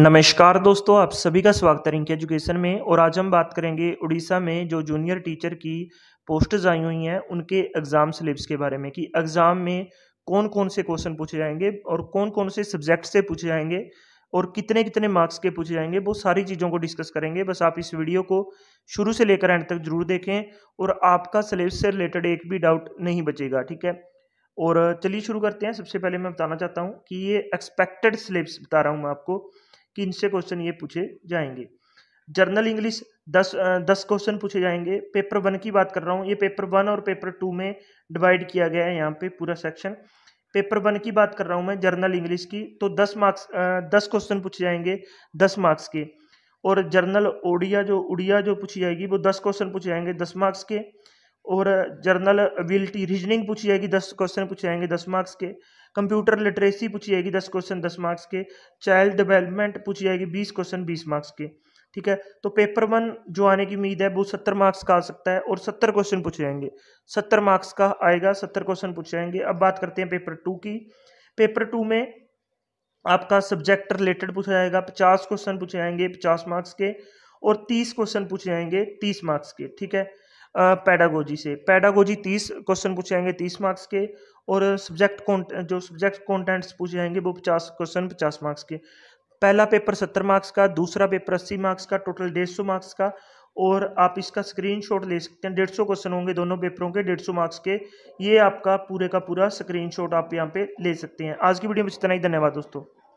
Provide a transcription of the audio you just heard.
नमस्कार दोस्तों आप सभी का स्वागत है इनके एजुकेशन में और आज हम बात करेंगे उड़ीसा में जो जूनियर टीचर की पोस्ट आई हुई हैं उनके एग्ज़ाम सिलेबस के बारे में कि एग्ज़ाम में कौन कौन से क्वेश्चन पूछे जाएंगे और कौन कौन से सब्जेक्ट से पूछे जाएंगे और कितने कितने मार्क्स के पूछे जाएंगे वो सारी चीज़ों को डिस्कस करेंगे बस आप इस वीडियो को शुरू से लेकर एंड तक जरूर देखें और आपका सिलेबस से रिलेटेड एक भी डाउट नहीं बचेगा ठीक है और चलिए शुरू करते हैं सबसे पहले मैं बताना चाहता हूँ कि ये एक्सपेक्टेड सिलेबस बता रहा हूँ मैं आपको तीन से क्वेश्चन ये पूछे जाएंगे जर्नल इंग्लिश दस दस क्वेश्चन पूछे जाएंगे पेपर वन की बात कर रहा हूँ ये पेपर वन और पेपर टू में डिवाइड किया गया है यहाँ पे पूरा सेक्शन पेपर वन की बात कर रहा हूँ मैं जर्नल इंग्लिश की तो दस मार्क्स दस क्वेश्चन पूछे जाएंगे दस मार्क्स के और जर्नल ओडिया जो उड़िया जो पूछी जाएगी वो दस क्वेश्चन पूछे जाएंगे दस मार्क्स के और जर्नल अबिलिटी रीजनिंग पूछी जाएगी दस क्वेश्चन पूछे जाएंगे दस मार्क्स के कंप्यूटर लिटरेसी पूछी जाएगी दस क्वेश्चन दस मार्क्स के चाइल्ड डेवलपमेंट पूछी जाएगी बीस क्वेश्चन बीस मार्क्स के ठीक है तो पेपर वन जो आने की उम्मीद है वो सत्तर मार्क्स का आ सकता है और सत्तर क्वेश्चन पूछे जाएंगे सत्तर मार्क्स का आएगा सत्तर क्वेश्चन पूछे जाएंगे अब बात करते हैं पेपर टू की पेपर टू में आपका सब्जेक्ट रिलेटेड पूछा जाएगा पचास क्वेश्चन पूछे जाएंगे पचास मार्क्स के और तीस क्वेश्चन पूछे जाएंगे तीस मार्क्स के ठीक है पैडागोजी से पैडागोजी तीस क्वेश्चन पूछे जाएंगे तीस मार्क्स के और सब्जेक्ट जो सब्जेक्ट कॉन्टेंट्स पूछे जाएंगे वो पचास क्वेश्चन पचास मार्क्स के पहला पेपर सत्तर मार्क्स का दूसरा पेपर अस्सी मार्क्स का टोटल डेढ़ सौ मार्क्स का और आप इसका स्क्रीनशॉट ले सकते हैं डेढ़ सौ क्वेश्चन होंगे दोनों पेपरों के डेढ़ सौ मार्क्स के ये आपका पूरे का पूरा स्क्रीनशॉट आप यहाँ पे ले सकते हैं आज की वीडियो में इतना ही धन्यवाद दोस्तों